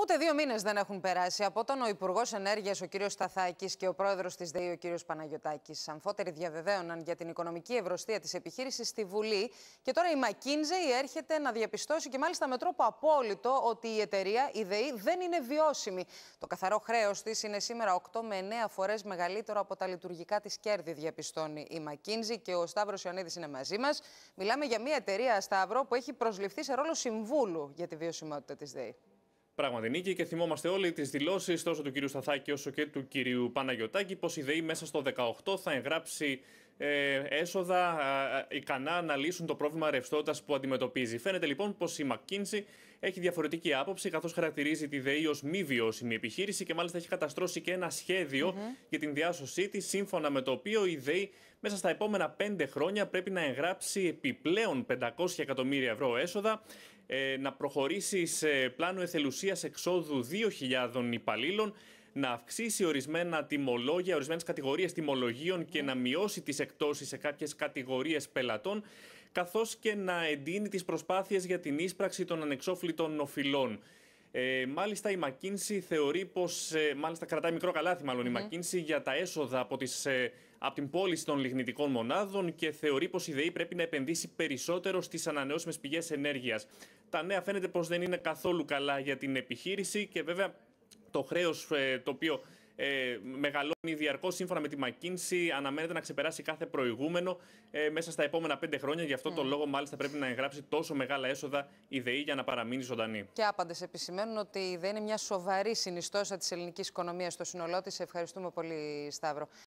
Ούτε δύο μήνες δεν έχουν περάσει από όταν ο Υπουργός Ενέργειας, ο κ. Σταθάκης, και ο πρόεδρος της ΔΕΗ, ο κ. Παναγιοτάκη. Αμφότεροι διαβεβαίωναν για την οικονομική ευρωστία της επιχείρησης στη Βουλή. Και τώρα η Μακίνζεϊ έρχεται να διαπιστώσει και μάλιστα με τρόπο απόλυτο ότι η εταιρεία, η ΔΕΗ, δεν είναι βιώσιμη. Το καθαρό χρέος της είναι σήμερα 8 με 9 φορές μεγαλύτερο από τα λειτουργικά της κέρδη, διαπιστώνει η McKinsey. Και ο Σταύρος Ιωαννίδης είναι μαζί μας. Μιλάμε για μια εταιρεία, Σταύρο, που έχει προσληφθεί σε ρόλο συμβούλου για τη βιωσιμότητα της ΔΕΗ. Πράγματι νίκη και θυμόμαστε όλοι τις δηλώσεις τόσο του κυρίου Σταθάκη όσο και του κυρίου Παναγιωτάκη πως η ΔΕΗ μέσα στο 18 θα εγγράψει ε, έσοδα ικανά να λύσουν το πρόβλημα ρευστότητας που αντιμετωπίζει. Φαίνεται λοιπόν πως η McKinsey έχει διαφορετική άποψη, καθώς χαρακτηρίζει τη ΔΕΗ ως μη βιώσιμη επιχείρηση και μάλιστα έχει καταστρώσει και ένα για την διάσωσή της, σύμφωνα με το οποίο η ΔΕΗ μέσα στα επόμενα πέντε χρόνια πρέπει να εγγράψει επιπλέον 500 εκατομμύρια ευρώ έσοδα. Ε, να προχωρήσει σε πλάνο εθελουσίας εξόδου 2.000 υπαλλήλων, να αυξήσει ορισμένα τιμολόγια, ορισμένες κατηγορίες τιμολογίων και να μειώσει τις εκτόσεις σε κάποιες κατηγορίες πελατών, καθώς και να εντείνει τις προσπάθειες για την ίσπραξη των ανεξόφλητων οφειλών. Ε, μάλιστα, η Μακίνση θεωρεί πως. Ε, μάλιστα, κρατάει μικρό καλάθι, η Μακίνση για τα έσοδα από, τις, ε, από την πώληση των λιγνητικών μονάδων και θεωρεί πως η ΔΕΗ πρέπει να επενδύσει περισσότερο στις ανανεώσιμες πηγές ενέργειας. Τα νέα φαίνεται πως δεν είναι καθόλου καλά για την επιχείρηση και βέβαια το χρέος ε, το οποίο ε, μεγαλώνει διαρκώς σύμφωνα με τη McKinsey. Αναμένεται να ξεπεράσει κάθε προηγούμενο ε, μέσα στα επόμενα πέντε χρόνια. Γι' αυτό το ναι. λόγο, μάλιστα, πρέπει να εγγράψει τόσο μεγάλα έσοδα η ΔΕΗ για να παραμείνει ζωντανή. Και άπαντες επισημαίνουν ότι η είναι μια σοβαρή συνιστόσα της ελληνικής οικονομίας στο σύνολό της. Ευχαριστούμε πολύ, Σταύρο.